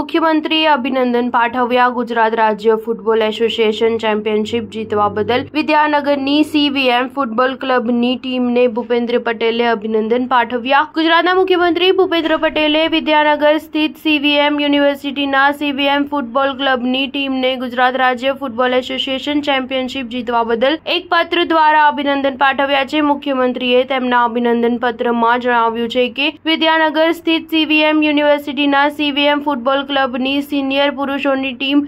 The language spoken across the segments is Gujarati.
મુખ્યમંત્રીએ અભિનંદન પાઠવ્યા ગુજરાત રાજ્ય ફૂટબોલ એસોસિએશન ચેમ્પિયનશિપ જીતવા બદલ વિદ્યાનગરની સીવીએમ ફૂટબોલ ક્લબની ટીમને ભૂપેન્દ્ર પટેલે અભિનંદન પાઠવ્યા ગુજરાતના મુખ્યમંત્રી ભૂપેન્દ્ર પટેલે વિદ્યાનગર સ્થિત સીવીએમ યુનિવર્સિટીના સીવીએમ ફૂટબોલ ક્લબની ટીમને ગુજરાત રાજ્ય ફૂટબોલ એસોસિએશન ચેમ્પિયનશિપ જીતવા બદલ એક પત્ર દ્વારા અભિનંદન પાઠવ્યા છે મુખ્યમંત્રીએ તેમના અભિનંદન પત્રમાં જણાવ્યું છે કે વિદ્યાનગર સ્થિત સીવીએમ યુનિવર્સિટીના સીવીએમ ફૂટબોલ ક્લબ ક્લબની સિનિયર પુરુષોની ટીમ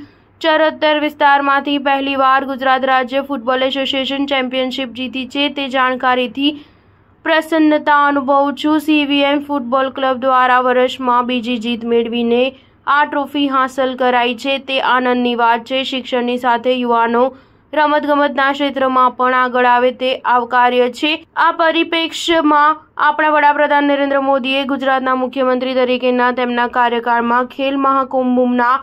ચરોતર વિસ્તારમાંથી પહેલીવાર ગુજરાત રાજ્ય ફૂટબોલ એસોસિએશન ચેમ્પિયનશિપ જીતી છે તે જાણકારીથી પ્રસન્નતા અનુભવું છું સીવીએમ ફૂટબોલ ક્લબ દ્વારા વર્ષમાં બીજી જીત મેળવીને આ ટ્રોફી હાંસલ કરાઈ છે તે આનંદની વાત છે શિક્ષણની સાથે યુવાનો રમતગમતના ક્ષેત્રમાં પણ આગળ આવે તે આવકાર્ય છે આ પરિપ્રેક્ષ્યમાં આપણા વડાપ્રધાન નરેન્દ્ર મોદીએ ગુજરાતના મુખ્યમંત્રી તરીકેના તેમના કાર્યકાળમાં ખેલ મહાકુંભના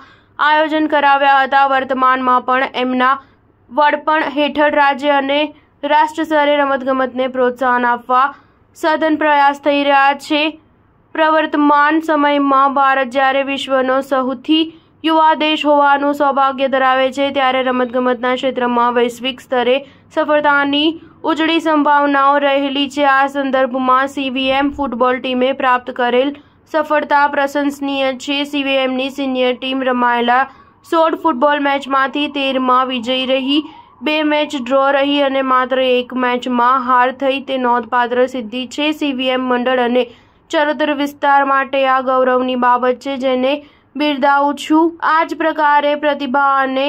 આયોજન કરાવ્યા હતા વર્તમાનમાં પણ એમના વડપણ હેઠળ રાજ્ય અને રાષ્ટ્ર સ્તરે રમતગમતને પ્રોત્સાહન આપવા સઘન પ્રયાસ થઈ રહ્યા છે પ્રવર્તમાન સમયમાં ભારત જ્યારે વિશ્વનો સૌથી યુવા દેશ હોવાનું સૌભાગ્ય ધરાવે છે ત્યારે રમતગમતના ક્ષેત્રમાં વૈશ્વિક સ્તરે સફળતાની ઉજળી સંભાવનાઓ રહેલી છે આ સંદર્ભમાં સીવીએમ ફૂટબોલ ટીમે પ્રાપ્ત કરેલ સફળતા પ્રશંસનીય છે સીવીએમની સિનિયર ટીમ રમાયેલા સોળ ફૂટબોલ મેચમાંથી તેરમાં વિજયી રહી બે મેચ ડ્રો રહી અને માત્ર એક મેચમાં હાર થઈ તે નોંધપાત્ર સિદ્ધિ છે સીવીએમ મંડળ અને ચરોતર વિસ્તાર માટે આ ગૌરવની બાબત છે જેને બે દાવ છું આજ પ્રકારે પ્રતિભાને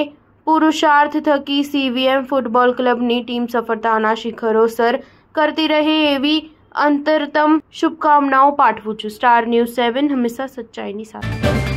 પુરુષાર્થથી કીસીવીએમ ફૂટબોલ ક્લબની ટીમ સફરતાના શિખરો સર કરતી રહી એવી અંતરતમ શુભકામનાઓ પાઠવું છું સ્ટાર ન્યૂ 7 હંમેશા સચ્ચાઈની સાથ